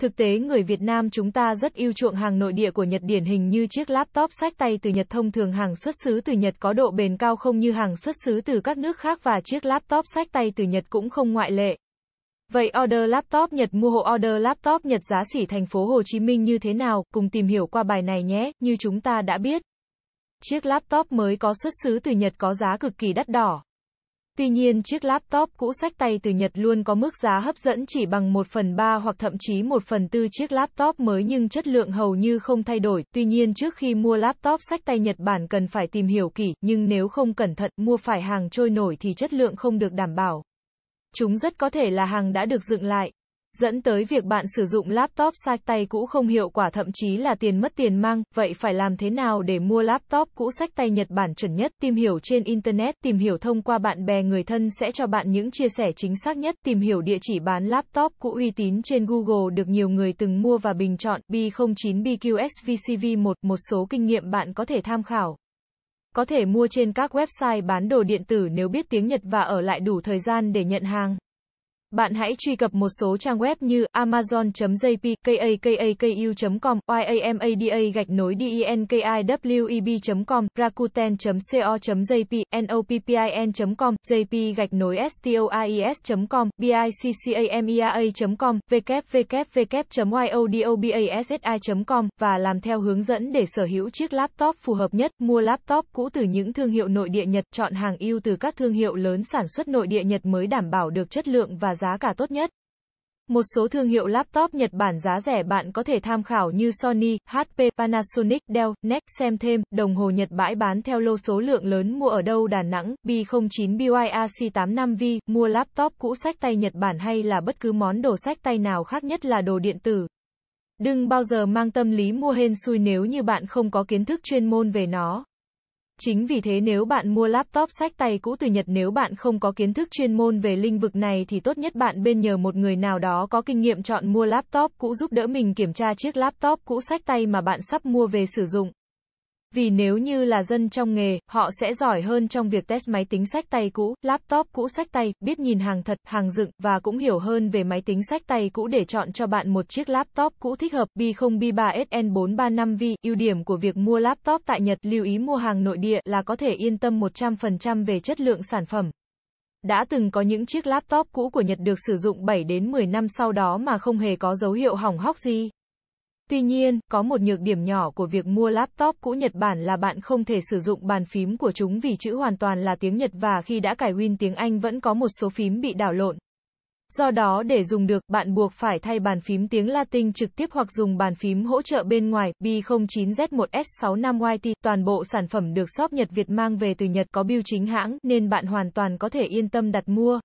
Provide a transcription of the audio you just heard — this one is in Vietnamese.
Thực tế người Việt Nam chúng ta rất yêu chuộng hàng nội địa của Nhật điển hình như chiếc laptop sách tay từ Nhật thông thường hàng xuất xứ từ Nhật có độ bền cao không như hàng xuất xứ từ các nước khác và chiếc laptop sách tay từ Nhật cũng không ngoại lệ. Vậy order laptop Nhật mua hộ order laptop Nhật giá sỉ thành phố Hồ Chí Minh như thế nào, cùng tìm hiểu qua bài này nhé, như chúng ta đã biết. Chiếc laptop mới có xuất xứ từ Nhật có giá cực kỳ đắt đỏ. Tuy nhiên chiếc laptop cũ sách tay từ Nhật luôn có mức giá hấp dẫn chỉ bằng 1 phần 3 hoặc thậm chí 1 phần 4 chiếc laptop mới nhưng chất lượng hầu như không thay đổi. Tuy nhiên trước khi mua laptop sách tay Nhật Bản cần phải tìm hiểu kỹ, nhưng nếu không cẩn thận mua phải hàng trôi nổi thì chất lượng không được đảm bảo. Chúng rất có thể là hàng đã được dựng lại, dẫn tới việc bạn sử dụng laptop sách tay cũ không hiệu quả thậm chí là tiền mất tiền mang, vậy phải làm thế nào để mua laptop cũ sách tay Nhật Bản chuẩn nhất? Tìm hiểu trên Internet, tìm hiểu thông qua bạn bè người thân sẽ cho bạn những chia sẻ chính xác nhất, tìm hiểu địa chỉ bán laptop cũ uy tín trên Google được nhiều người từng mua và bình chọn, B09BQXVCV1, một số kinh nghiệm bạn có thể tham khảo có thể mua trên các website bán đồ điện tử nếu biết tiếng Nhật và ở lại đủ thời gian để nhận hàng. Bạn hãy truy cập một số trang web như amazon.jp, kakakaku.com, yamada gạch nối denkiweb.com, rakuten.co.jp, noppin.com, jp gạch nối stories.com, biccamea.com, www.yodobasi.com và làm theo hướng dẫn để sở hữu chiếc laptop phù hợp nhất. Mua laptop cũ từ những thương hiệu nội địa Nhật, chọn hàng ưu từ các thương hiệu lớn sản xuất nội địa Nhật mới đảm bảo được chất lượng và giá cả tốt nhất. Một số thương hiệu laptop Nhật Bản giá rẻ bạn có thể tham khảo như Sony, HP, Panasonic, Dell, NEC. Xem thêm, đồng hồ Nhật bãi bán theo lô số lượng lớn mua ở đâu Đà Nẵng, B09BYAC85V, mua laptop cũ sách tay Nhật Bản hay là bất cứ món đồ sách tay nào khác nhất là đồ điện tử. Đừng bao giờ mang tâm lý mua hên xui nếu như bạn không có kiến thức chuyên môn về nó. Chính vì thế nếu bạn mua laptop sách tay cũ từ Nhật nếu bạn không có kiến thức chuyên môn về lĩnh vực này thì tốt nhất bạn bên nhờ một người nào đó có kinh nghiệm chọn mua laptop cũ giúp đỡ mình kiểm tra chiếc laptop cũ sách tay mà bạn sắp mua về sử dụng. Vì nếu như là dân trong nghề, họ sẽ giỏi hơn trong việc test máy tính sách tay cũ, laptop cũ sách tay, biết nhìn hàng thật, hàng dựng, và cũng hiểu hơn về máy tính sách tay cũ để chọn cho bạn một chiếc laptop cũ thích hợp. B0 B3SN435V, ưu điểm của việc mua laptop tại Nhật, lưu ý mua hàng nội địa là có thể yên tâm 100% về chất lượng sản phẩm. Đã từng có những chiếc laptop cũ của Nhật được sử dụng 7 đến 10 năm sau đó mà không hề có dấu hiệu hỏng hóc gì. Tuy nhiên, có một nhược điểm nhỏ của việc mua laptop cũ Nhật Bản là bạn không thể sử dụng bàn phím của chúng vì chữ hoàn toàn là tiếng Nhật và khi đã cải win tiếng Anh vẫn có một số phím bị đảo lộn. Do đó để dùng được, bạn buộc phải thay bàn phím tiếng Latin trực tiếp hoặc dùng bàn phím hỗ trợ bên ngoài, B09Z1S65YT. Toàn bộ sản phẩm được shop Nhật Việt mang về từ Nhật có bill chính hãng, nên bạn hoàn toàn có thể yên tâm đặt mua.